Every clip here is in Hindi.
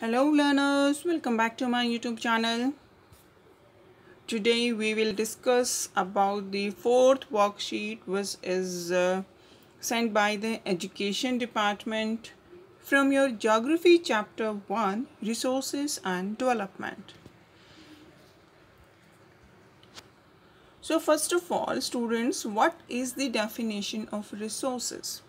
Hello learners, welcome back to my YouTube channel. Today we will discuss about the fourth worksheet which is uh, sent by the Education Department from your Geography Chapter 1 Resources and Development. So first of all students, what is the definition of resources?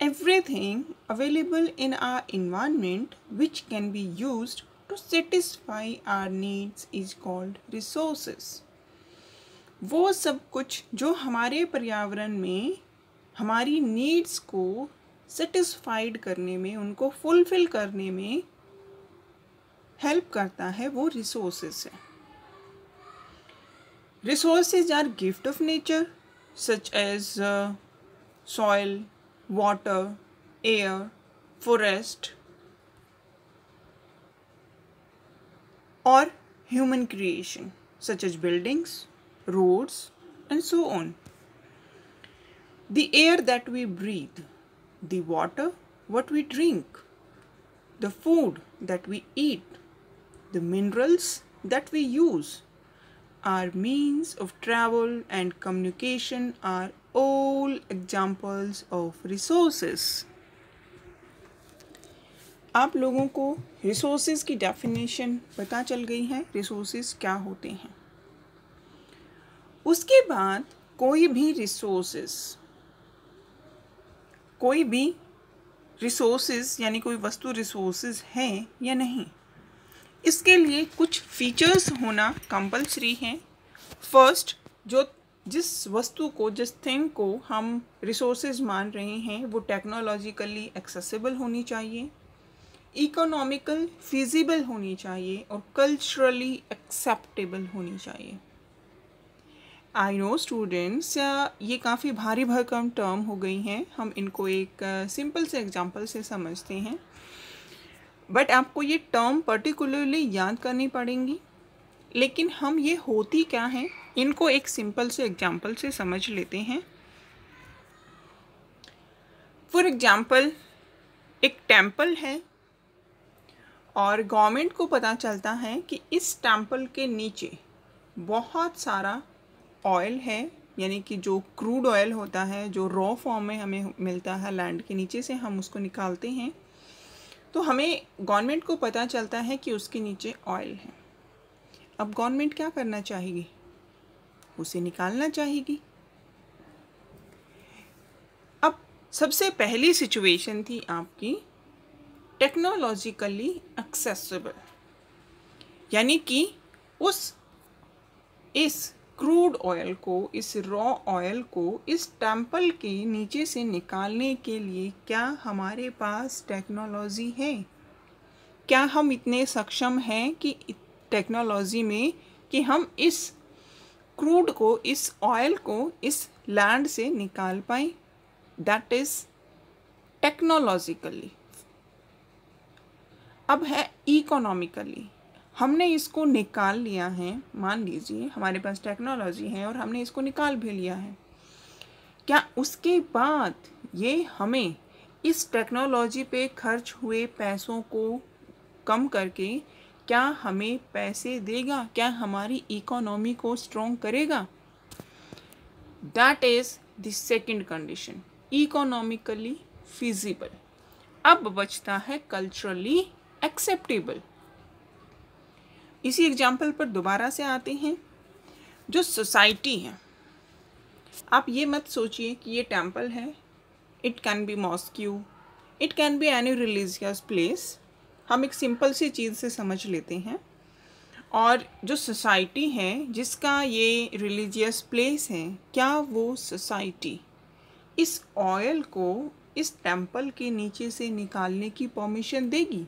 everything available in our environment which can be used to satisfy our needs is called resources. वो सब कुछ जो हमारे पर्यावरण में हमारी नीड्स को सेटिस्फाइड करने में उनको फुलफिल करने में हेल्प करता है वो रिसोर्सेस है resources are gift of nature such as soil water, air, forest, or human creation such as buildings, roads, and so on. The air that we breathe, the water, what we drink, the food that we eat, the minerals that we use, our means of travel and communication are all examples of resources आप लोगों को resources की डेफिनेशन पता चल गई है रिसोर्सेज क्या होते हैं उसके बाद कोई भी रिसोर्सेज कोई भी resources यानी कोई वस्तु resources है या नहीं इसके लिए कुछ फीचर्स होना कंपलसरी हैं फर्स्ट जो जिस वस्तु को जिस थिंग को हम रिसोर्सेज मान रहे हैं वो टेक्नोलॉजिकली एक्सेसिबल होनी चाहिए इकोनॉमिकल फिजिबल होनी चाहिए और कल्चरली एक्सेप्टेबल होनी चाहिए आई नो स्टूडेंट्स ये काफ़ी भारी भरकम टर्म हो गई हैं हम इनको एक सिंपल uh, से एग्जांपल से समझते हैं बट आपको ये टर्म पर्टिकुलरली याद करनी पड़ेंगी लेकिन हम ये होती क्या हैं इनको एक सिंपल से एग्जाम्पल से समझ लेते हैं फॉर एग्जाम्पल एक टेम्पल है और गवर्नमेंट को पता चलता है कि इस टेम्पल के नीचे बहुत सारा ऑयल है यानी कि जो क्रूड ऑयल होता है जो रॉ फॉर्म में हमें मिलता है लैंड के नीचे से हम उसको निकालते हैं तो हमें गवर्नमेंट को पता चलता है कि उसके नीचे ऑयल है अब गवर्नमेंट क्या करना चाहेगी उसे निकालना चाहेगी अब सबसे पहली सिचुएशन थी आपकी टेक्नोलॉजिकली एक्सेसिबल यानी कि उस इस क्रूड ऑयल को इस रॉ ऑयल को इस टेम्पल के नीचे से निकालने के लिए क्या हमारे पास टेक्नोलॉजी है क्या हम इतने सक्षम हैं कि इत टेक्नोलॉजी में कि हम इस क्रूड को इस ऑयल को इस लैंड से निकाल पाए दैट इज़ टेक्नोलॉजिकली अब है इकोनॉमिकली हमने इसको निकाल लिया है मान लीजिए हमारे पास टेक्नोलॉजी है और हमने इसको निकाल भी लिया है क्या उसके बाद ये हमें इस टेक्नोलॉजी पे खर्च हुए पैसों को कम करके क्या हमें पैसे देगा क्या हमारी इकोनॉमी को स्ट्रोंग करेगा that is the second condition economically feasible अब बचता है कल्चरली एक्सेप्टेबल इसी एग्जाम्पल पर दोबारा से आते हैं जो सोसाइटी है आप ये मत सोचिए कि ये टेम्पल है it can be mosque it can be any religious place हम एक सिंपल सी चीज़ से समझ लेते हैं और जो सोसाइटी है जिसका ये रिलीजियस प्लेस है क्या वो सोसाइटी इस ऑयल को इस टेंपल के नीचे से निकालने की परमिशन देगी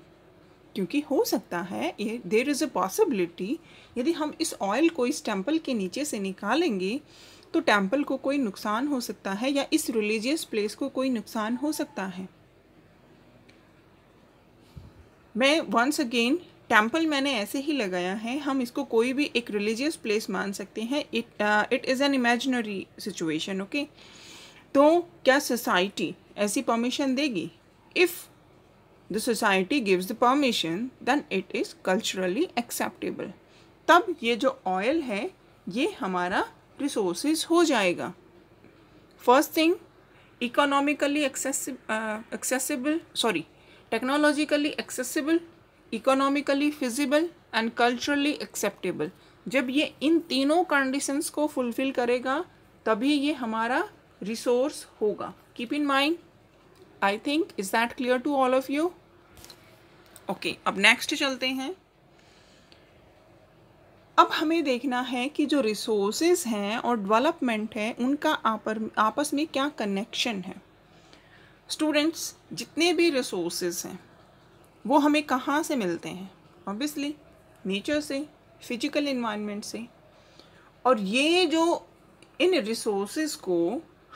क्योंकि हो सकता है ये देर इज़ अ पॉसिबिलिटी यदि हम इस ऑयल को इस टेम्पल के नीचे से निकालेंगे तो टेंपल को कोई नुकसान हो सकता है या इस रिलीजियस प्लेस को कोई नुकसान हो सकता है मैं वंस अगेन टेम्पल मैंने ऐसे ही लगाया है हम इसको कोई भी एक रिलीजियस प्लेस मान सकते हैं it it is an imaginary situation okay तो क्या सोसाइटी ऐसी परमिशन देगी if the society gives the permission then it is culturally acceptable तब ये जो ऑयल है ये हमारा रिसोर्स हो जाएगा first thing economically accessible sorry technologically accessible economically feasible and culturally acceptable जब ये इन तीनों कंडीशंस को फुलफिल करेगा तभी ये हमारा रिसोर्स होगा keep in mind I think is that clear to all of you okay अब नेक्स्ट चलते हैं अब हमें देखना है कि जो रिसोर्सेज हैं और डेवलपमेंट है उनका आपर आपस में क्या कनेक्शन है स्टूडेंट्स जितने भी रिसोर्सेज हैं वो हमें कहाँ से मिलते हैं ऑब्वियसली नेचर से फिजिकल इन्वायरमेंट से और ये जो इन रिसोर्सेज को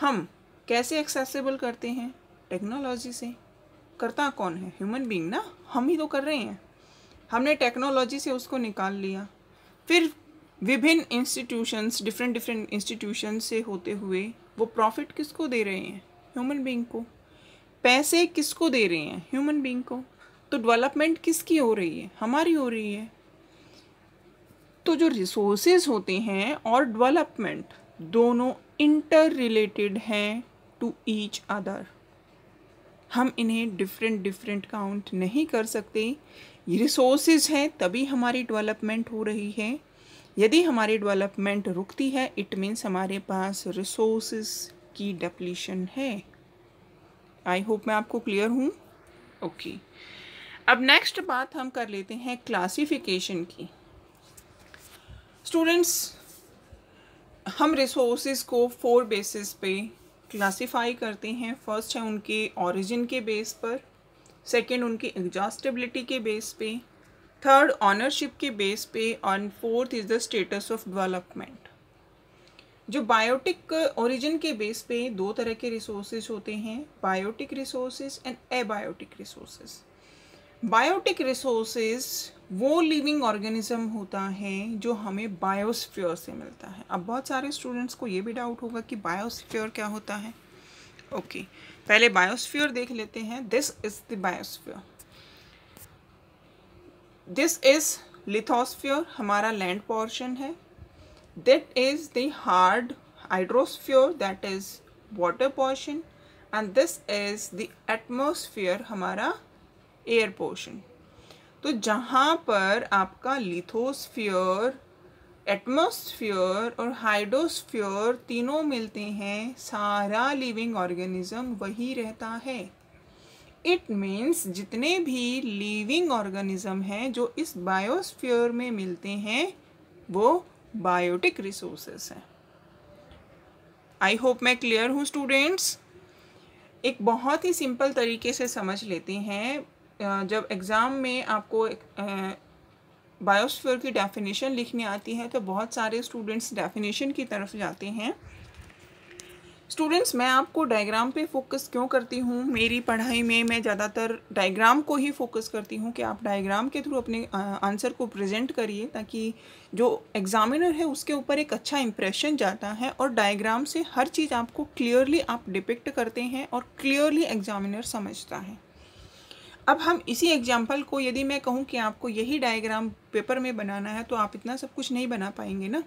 हम कैसे एक्सेसिबल करते हैं टेक्नोलॉजी से करता कौन है ह्यूमन बींग ना हम ही तो कर रहे हैं हमने टेक्नोलॉजी से उसको निकाल लिया फिर विभिन्न इंस्टीट्यूशंस डिफरेंट डिफरेंट इंस्टीट्यूशन से होते हुए वो प्रॉफिट किसको दे रहे हैं ह्यूमन बींग को पैसे किसको दे रहे हैं ह्यूमन बींग को तो डेवलपमेंट किसकी हो रही है हमारी हो रही है तो जो रिसोर्सेज होते हैं और डेवलपमेंट दोनों इंटर रिलेटेड हैं टू ईच अदर हम इन्हें डिफरेंट डिफरेंट काउंट नहीं कर सकते ये रिसोर्सेज हैं तभी हमारी डेवलपमेंट हो रही है यदि हमारी डेवलपमेंट रुकती है इट मीन्स हमारे पास रिसोर्सेज की डेप्लीशन है आई होप मैं आपको क्लियर हूँ ओके okay. अब नेक्स्ट बात हम कर लेते हैं क्लासिफिकेशन की स्टूडेंट्स हम रिसोर्सेज को फोर बेसिस पे क्लासिफाई करते हैं फर्स्ट है उनके ओरिजिन के बेस पर सेकंड उनके एग्जॉस्टेबिलिटी के बेस पे थर्ड ऑनरशिप के बेस पे और fourth is the status of development जो बायोटिक ओरिजिन के बेस पे दो तरह के रिसोर्सेज होते हैं biotic resources and abiotic resources biotic resources वो लिविंग ऑर्गेनिज्म होता है जो हमें बायोस्फीयर से मिलता है अब बहुत सारे स्टूडेंट्स को ये भी डाउट होगा कि बायोस्फीयर क्या होता है ओके okay. पहले बायोस्फीयर देख लेते हैं this is the biosphere this is lithosphere हमारा लैंड पोर्शन है that is the hard hydrosphere that is water portion and this is the atmosphere हमारा air portion तो जहाँ पर आपका lithosphere एटमोस्फियर और हाइड्रोस्फियर तीनों मिलते हैं सारा लिविंग ऑर्गेनिज्म वही रहता है इट मीन्स जितने भी लिविंग ऑर्गेनिज्म हैं जो इस बायोस्फीयर में मिलते हैं वो बायोटिक रिसोर्सेस हैं आई होप मैं क्लियर हूँ स्टूडेंट्स एक बहुत ही सिंपल तरीके से समझ लेते हैं जब एग्ज़ाम में आपको बायोस्फीयर की डेफिनेशन लिखनी आती है तो बहुत सारे स्टूडेंट्स डेफिनेशन की तरफ जाते हैं स्टूडेंट्स मैं आपको डायग्राम पे फोकस क्यों करती हूँ मेरी पढ़ाई में मैं ज़्यादातर डायग्राम को ही फोकस करती हूँ कि आप डायग्राम के थ्रू अपने आंसर को प्रेजेंट करिए ताकि जो एग्जामिनर है उसके ऊपर एक अच्छा इम्प्रेशन जाता है और डायग्राम से हर चीज़ आपको क्लियरली आप डिपिक्ट करते हैं और क्लियरली एग्जामिनर समझता है अब हम इसी एग्जाम्पल को यदि मैं कहूँ कि आपको यही डायग्राम पेपर में बनाना है तो आप इतना सब कुछ नहीं बना पाएंगे ना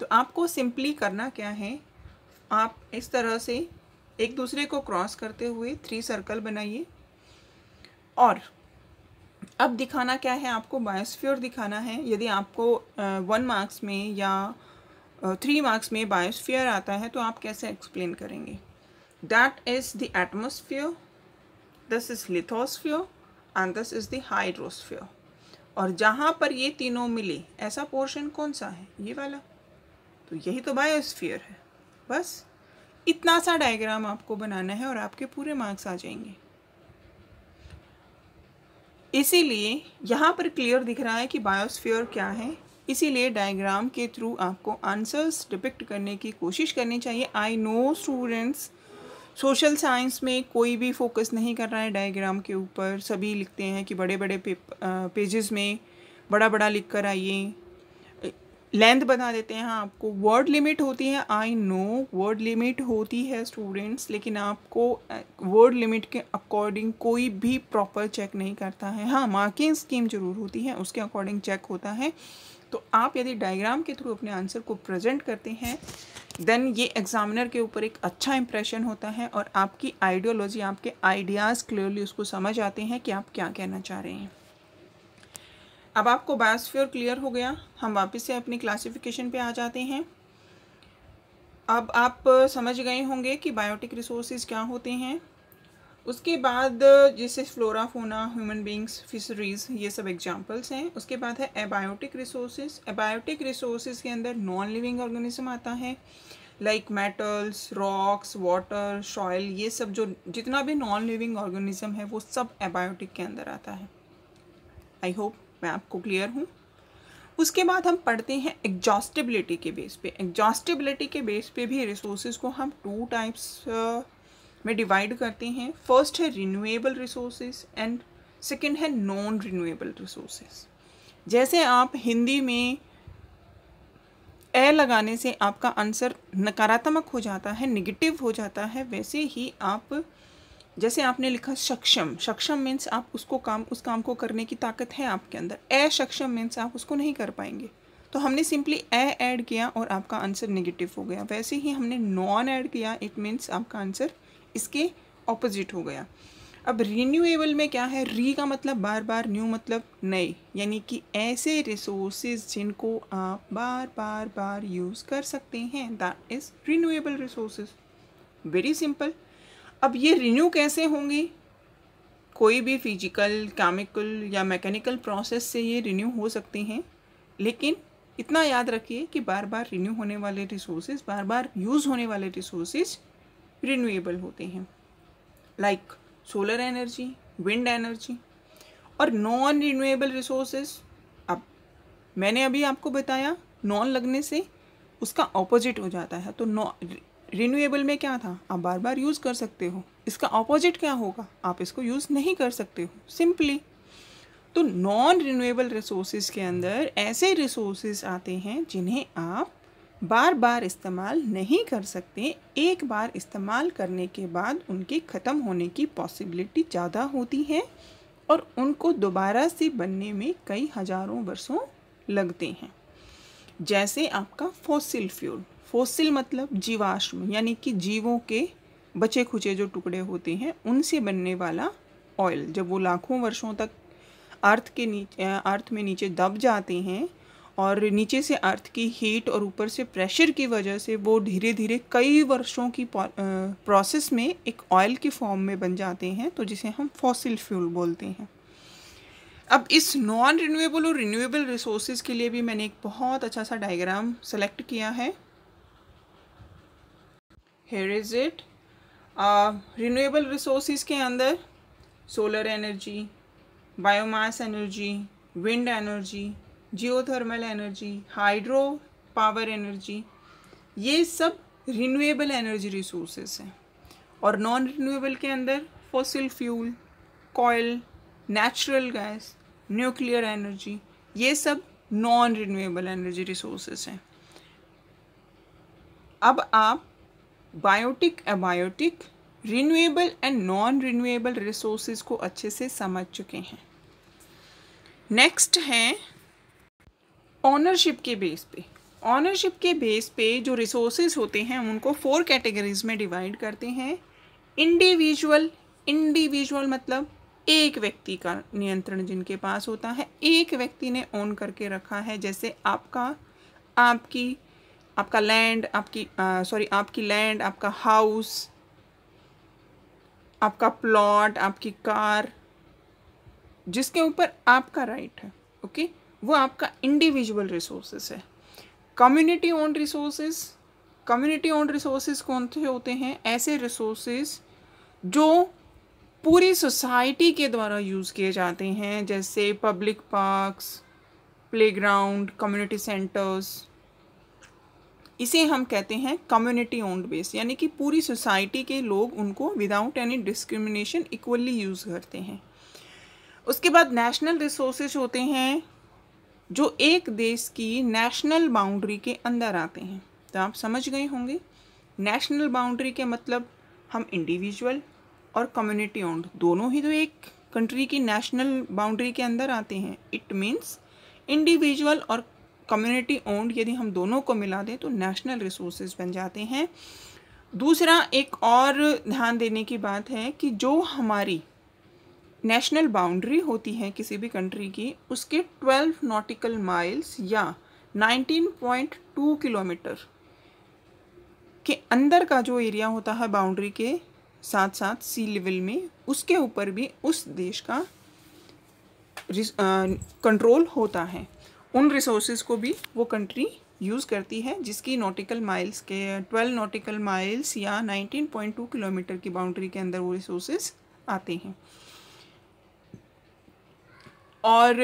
तो आपको सिंपली करना क्या है आप इस तरह से एक दूसरे को क्रॉस करते हुए थ्री सर्कल बनाइए और अब दिखाना क्या है आपको बायोस्फ्योर दिखाना है यदि आपको वन मार्क्स में या थ्री मार्क्स में बायोस्फीयर आता है तो आप कैसे एक्सप्लेन करेंगे that is the atmosphere this is lithosphere and this is the और जहाँ पर ये तीनों मिले ऐसा पोर्शन कौन सा है ये वाला तो यही तो बायोस्फीयर है बस इतना सा डायग्राम आपको बनाना है और आपके पूरे मार्क्स आ जाएंगे इसीलिए यहाँ पर क्लियर दिख रहा है कि बायोस्फीयर क्या है इसीलिए डायग्राम के थ्रू आपको आंसर्स डिपिक्ट करने की कोशिश करनी चाहिए I know students social science में कोई भी फोकस नहीं कर रहा है डायग्राम के ऊपर सभी लिखते हैं कि बड़े बड़े पेजेस में बड़ा बड़ा लिख कर आइए लेंथ बता देते हैं आपको वर्ड लिमिट होती है आई नो वर्ड लिमिट होती है स्टूडेंट्स लेकिन आपको वर्ड लिमिट के अकॉर्डिंग कोई भी प्रॉपर चेक नहीं करता है हाँ मार्किंग स्कीम जरूर होती है उसके अकॉर्डिंग चेक होता है तो आप यदि डायग्राम के थ्रू अपने आंसर को प्रेजेंट करते हैं देन ये एग्जामिनर के ऊपर एक अच्छा इंप्रेशन होता है और आपकी आइडियोलॉजी आपके आइडियाज़ क्लियरली उसको समझ आते हैं कि आप क्या कहना चाह रहे हैं अब आपको बायोस्फीयर क्लियर हो गया हम वापस से अपनी क्लासिफिकेशन पे आ जाते हैं अब आप समझ गए होंगे कि बायोटिक रिसोर्सेज क्या होते हैं उसके बाद जैसे flora fauna human beings fisheries ये सब एग्जांपल्स हैं उसके बाद है एबायोटिक रिसोर्सेज एबायोटिक रिसोर्सेज के अंदर नॉन लिविंग ऑर्गेनिज्म आता है like metals rocks water soil ये सब जो जितना भी नॉन लिविंग ऑर्गेनिज्म है वो सब एबायोटिक के अंदर आता है आई होप मैं आपको क्लियर हूँ उसके बाद हम पढ़ते हैं एग्जॉस्टिबिलिटी के बेस पे एग्जॉस्टिबिलिटी के बेस पे भी रिसोर्सेज को हम टू टाइप्स uh, में डिवाइड करते हैं फर्स्ट है रिन्यूएबल रिसोर्सेज एंड सेकंड है नॉन रिन्यूएबल रिसोर्सेज जैसे आप हिंदी में ए लगाने से आपका आंसर नकारात्मक हो जाता है निगेटिव हो जाता है वैसे ही आप जैसे आपने लिखा सक्षम सक्षम मीन्स आप उसको काम उस काम को करने की ताकत है आपके अंदर सक्षम मीन्स आप उसको नहीं कर पाएंगे तो हमने सिंपली ए ऐड किया और आपका आंसर नेगेटिव हो गया वैसे ही हमने नॉन ऐड किया इट मीन्स आपका आंसर इसके ऑपोजिट हो गया अब रीन्यूएबल में क्या है री का मतलब बार बार न्यू मतलब नए यानी कि ऐसे रिसोर्सेज जिनको आप बार बार बार यूज़ कर सकते हैं that is renewable resources very simple अब ये रिन्यू कैसे होंगी कोई भी फिजिकल केमिकल या मैकेनिकल प्रोसेस से ये रिन्यू हो सकती हैं लेकिन इतना याद रखिए कि बार बार रिन्यू होने वाले रिसोर्सेज बार बार यूज़ होने वाले रिसोर्सेज रिन्यूएबल होते हैं like solar energy wind energy और नॉन रिन्यूएबल रिसोर्सेज अब मैंने अभी आपको बताया नॉन लगने से उसका ऑपोजिट हो जाता है तो नॉन रिन्यूएबल में क्या था आप बार बार यूज़ कर सकते हो इसका ऑपोजिट क्या होगा आप इसको यूज़ नहीं कर सकते हो सिंपली तो नॉन रिन्यूएबल रिसोर्सेज के अंदर ऐसे रिसोर्सेज आते हैं जिन्हें आप बार बार इस्तेमाल नहीं कर सकते एक बार इस्तेमाल करने के बाद उनके ख़त्म होने की पॉसिबिलिटी ज़्यादा होती है और उनको दोबारा से बनने में कई हज़ारों वर्षों लगते हैं जैसे आपका फॉसिल फ्यूल फोसिल मतलब जीवाश्म यानी कि जीवों के बचे खुचे जो टुकड़े होते हैं उनसे बनने वाला ऑयल जब वो लाखों वर्षों तक अर्थ के नीचे अर्थ में नीचे दब जाते हैं और नीचे से अर्थ की हीट और ऊपर से प्रेशर की वजह से वो धीरे धीरे कई वर्षों की प्रोसेस में एक ऑयल के फॉर्म में बन जाते हैं तो जिसे हम फॉसिल फ्यूल बोलते हैं अब इस नॉन रिन्यूएबल और रिन्यूएबल रिसोर्सेज के लिए भी मैंने एक बहुत अच्छा सा डायग्राम सेलेक्ट किया है here is it renewable resource के अंदर solar energy biomass energy wind energy geothermal energy hydro power energy ये सब रिन्यूएबल एनर्जी रिसोर्सेस हैं और नॉन रिन्यूएबल के अंदर फॉसिल फ्यूल कोयल नेचुरल गैस न्यूक्लियर एनर्जी ये सब नॉन रिन्यूएबल एनर्जी रिसोर्सेस हैं अब आप biotic abiotic renewable and non renewable resources को अच्छे से समझ चुके हैं नेक्स्ट है ऑनरशिप के बेस पे ऑनरशिप के बेस पे जो रिसोर्सेज होते हैं उनको फोर कैटेगरीज में डिवाइड करते हैं इंडिविजुअल इंडिविजुअल मतलब एक व्यक्ति का नियंत्रण जिनके पास होता है एक व्यक्ति ने ऑन करके रखा है जैसे आपका आपकी आपका लैंड आपकी सॉरी आपकी लैंड आपका हाउस आपका प्लॉट आपकी कार जिसके ऊपर आपका राइट है ओके वो आपका इंडिविजुअल रिसोर्सेस है community own resources community own resources कौन से होते हैं ऐसे रिसोर्सेस जो पूरी सोसाइटी के द्वारा यूज़ किए जाते हैं जैसे public parks playground community centres इसे हम कहते हैं कम्युनिटी ओन्ड बेस यानी कि पूरी सोसाइटी के लोग उनको without any discrimination equally use करते हैं उसके बाद नेशनल रिसोर्सेज होते हैं जो एक देश की नेशनल बाउंड्री के अंदर आते हैं तो आप समझ गए होंगे नेशनल बाउंड्री के मतलब हम इंडिविजुअल और कम्युनिटी ओन्ड दोनों ही तो एक कंट्री की नेशनल बाउंड्री के अंदर आते हैं इट मीन्स इंडिविजुअल और कम्युनिटी ओन्ड यदि हम दोनों को मिला दें तो नेशनल रिसोर्सेज बन जाते हैं दूसरा एक और ध्यान देने की बात है कि जो हमारी नेशनल बाउंड्री होती है किसी भी कंट्री की उसके 12 नॉटिकल माइल्स या 19.2 किलोमीटर के अंदर का जो एरिया होता है बाउंड्री के साथ साथ सी लेवल में उसके ऊपर भी उस देश का कंट्रोल होता है उन रिसोर्सेज को भी वो कंट्री यूज़ करती है जिसकी नॉटिकल माइल्स के ट्वेल्व नॉटिकल माइल्स या नाइनटीन पॉइंट टू किलोमीटर की बाउंड्री के अंदर वो रिसोर्सेज आते हैं और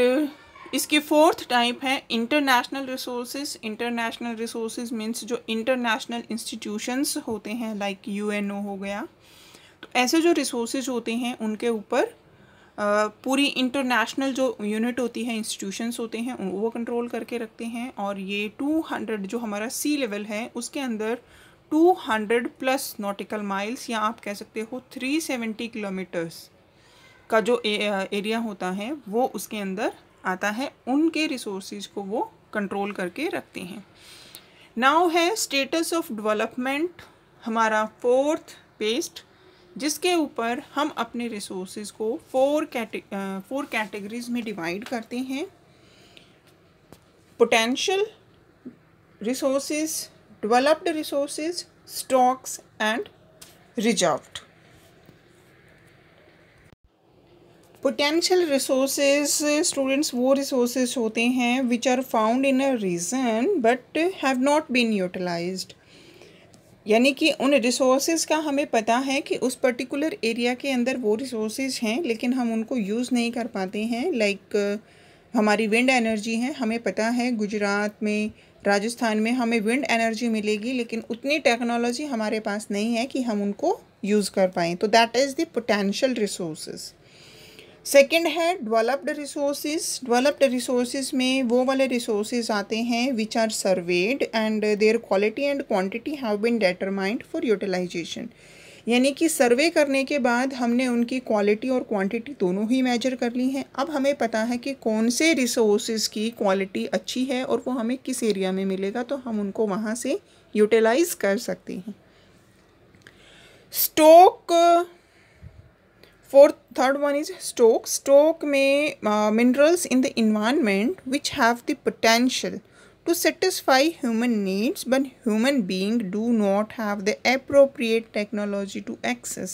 इसकी फोर्थ टाइप है international resources international resources means जो इंटरनेशनल इंस्टीट्यूशंस होते हैं लाइक यूएनओ हो गया तो ऐसे जो रिसोर्सेज होते हैं उनके ऊपर पूरी इंटरनेशनल जो यूनिट होती है इंस्टीट्यूशंस होते हैं वो कंट्रोल करके रखते हैं और ये 200 जो हमारा सी लेवल है उसके अंदर 200 प्लस नॉटिकल माइल्स या आप कह सकते हो 370 किलोमीटर्स का जो एरिया होता है वो उसके अंदर आता है उनके रिसोर्स को वो कंट्रोल करके रखते हैं नाउ है स्टेटस ऑफ डेवलपमेंट हमारा फोर्थ पेस्ट जिसके ऊपर हम अपने रिसोर्सेज को फोर कैटे फोर कैटेगरीज में डिवाइड करते हैं potential resource developed resource stocks and reserved potential resource students वो रिसोर्स होते हैं which are found in a region but have not been utilised यानी कि उन रिसोर्सेज का हमें पता है कि उस पर्टिकुलर एरिया के अंदर वो रिसोर्सेज हैं लेकिन हम उनको यूज़ नहीं कर पाते हैं लाइक हमारी विंड एनर्जी है हमें पता है गुजरात में राजस्थान में हमें विंड एनर्जी मिलेगी लेकिन उतनी टेक्नोलॉजी हमारे पास नहीं है कि हम उनको यूज़ कर पाएँ तो that is the potential resources second है डेवलप्ड रिसोर्सेज डेवलप्ड रिसोर्सेज में वो वाले रिसोर्सेज आते हैं which are surveyed and their quality and quantity have been determined for utilisation यानी कि सर्वे करने के बाद हमने उनकी क्वालिटी और क्वांटिटी दोनों ही मेजर कर ली हैं अब हमें पता है कि कौन से रिसोर्सेज की क्वालिटी अच्छी है और वो हमें किस एरिया में मिलेगा तो हम उनको वहाँ से यूटिलाइज कर सकते हैं stock fourth third one is stock stock में minerals in the environment which have the potential to satisfy human needs but human being do not have the appropriate technology to access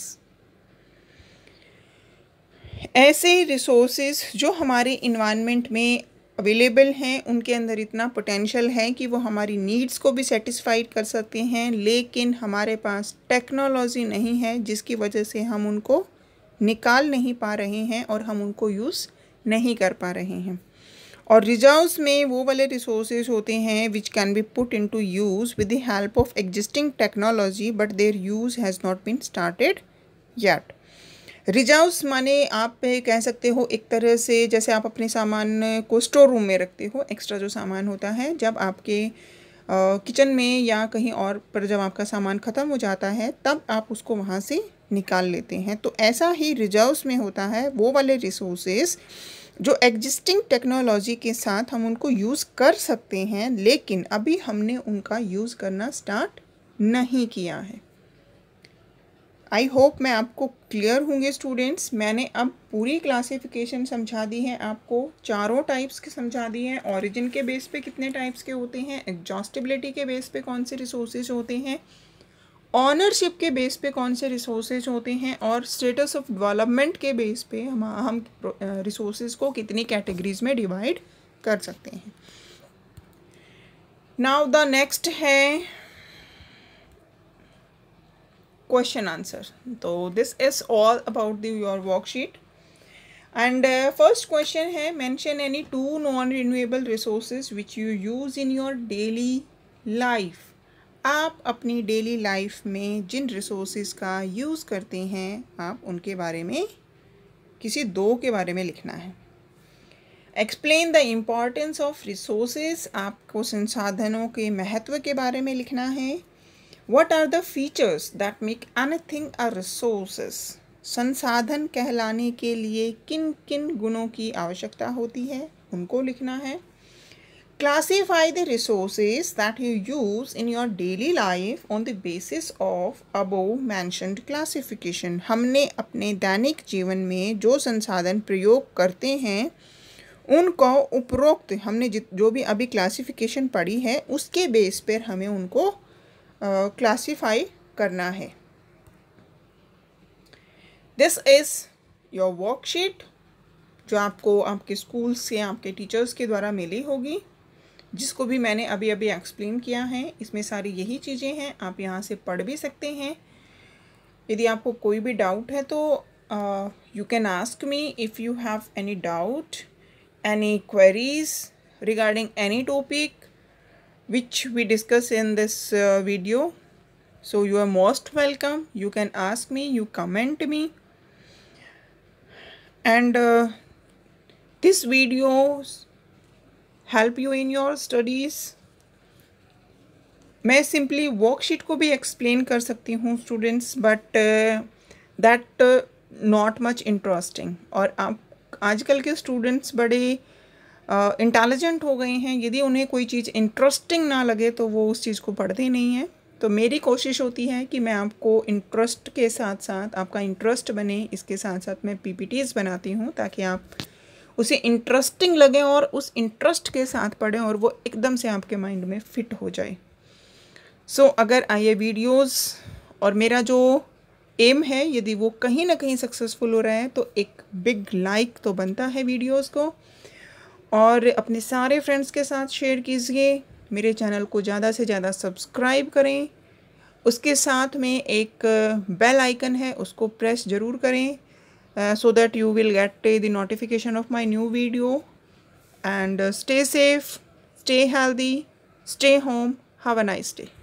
ऐसे रिसोर्सेज जो हमारे इन्वायरमेंट में अवेलेबल हैं उनके अंदर इतना पोटेंशियल है कि वो हमारी नीड्स को भी सेटिस्फाइड कर सकते हैं लेकिन हमारे पास टेक्नोलॉजी नहीं है जिसकी वजह से हम उनको निकाल नहीं पा रहे हैं और हम उनको यूज़ नहीं कर पा रहे हैं और रिजर्व्स में वो वाले रिसोर्सेज होते हैं which can be put in to use with the help of existing technology but their use has not been started yet reserves माने आप कह सकते हो एक तरह से जैसे आप अपने सामान को स्टोर रूम में रखते हो एक्स्ट्रा जो सामान होता है जब आपके किचन में या कहीं और पर जब आपका सामान ख़त्म हो जाता है तब आप उसको वहाँ से निकाल लेते हैं तो ऐसा ही रिजर्व्स में होता है वो वाले रिसोर्सेस जो एग्जिस्टिंग टेक्नोलॉजी के साथ हम उनको यूज़ कर सकते हैं लेकिन अभी हमने उनका यूज़ करना स्टार्ट नहीं किया है आई होप मैं आपको क्लियर होंगे स्टूडेंट्स मैंने अब पूरी क्लासिफिकेशन समझा दी है आपको चारों टाइप्स की समझा दी है ओरिजिन के बेस पे कितने टाइप्स के होते हैं एग्जॉस्टिबिलिटी के बेस पे कौन से रिसोर्सेज होते हैं ऑनरशिप के बेस पे कौन से रिसोर्सेज होते हैं और स्टेटस ऑफ डेवलपमेंट के बेस पे हम हम रिसोर्सेज को कितनी कैटेगरीज में डिवाइड कर सकते हैं नाउ द नेक्स्ट है क्वेश्चन आंसर तो this is all about the your worksheet and first question है mention any two non renewable resources which you use in your daily life आप अपनी डेली लाइफ में जिन रिसोर्स का यूज़ करते हैं आप उनके बारे में किसी दो के बारे में लिखना है explain the importance of resource आपको संसाधनों के महत्व के बारे में लिखना है what are the features that make anything are resources संसाधन कहलाने के लिए किन किन गुणों की आवश्यकता होती है उनको लिखना है Classify the resources that you use in your daily life on the basis of above mentioned classification. हमने अपने दैनिक जीवन में जो संसाधन प्रयोग करते हैं उनको उपरोक्त हमने जित जो भी अभी क्लासिफिकेशन पढ़ी है उसके बेस पर हमें उनको क्लासीफाई करना है दिस इज़ योर वर्कशीट जो आपको आपके स्कूल से आपके टीचर्स के द्वारा मिली होगी जिसको भी मैंने अभी अभी एक्सप्लेन किया है इसमें सारी यही चीज़ें हैं आप यहाँ से पढ़ भी सकते हैं यदि आपको कोई भी डाउट है तो you can ask me if you have any doubt any queries regarding any topic which we discuss in this video so you are most welcome you can ask me you comment me and this videos help you in your studies मैं सिंपली वर्कशीट को भी एक्सप्लेन कर सकती हूँ students but that not much interesting और आप आजकल के स्टूडेंट्स बड़े इंटेलिजेंट uh, हो गए हैं यदि उन्हें कोई चीज़ इंटरेस्टिंग ना लगे तो वो उस चीज़ को पढ़ते नहीं हैं तो मेरी कोशिश होती है कि मैं आपको इंटरेस्ट के साथ साथ आपका इंटरेस्ट बने इसके साथ साथ मैं पीपीटीज़ बनाती हूँ ताकि आप उसे इंटरेस्टिंग लगे और उस इंटरेस्ट के साथ पढ़ें और वो एकदम से आपके माइंड में फिट हो जाए सो so, अगर ये वीडियोस और मेरा जो एम है यदि वो कहीं ना कहीं सक्सेसफुल हो रहा है तो एक बिग लाइक तो बनता है वीडियोस को और अपने सारे फ्रेंड्स के साथ शेयर कीजिए मेरे चैनल को ज़्यादा से ज़्यादा सब्सक्राइब करें उसके साथ में एक बेल आइकन है उसको प्रेस ज़रूर करें Uh, so that you will get uh, the notification of my new video and uh, stay safe stay healthy stay home have a nice day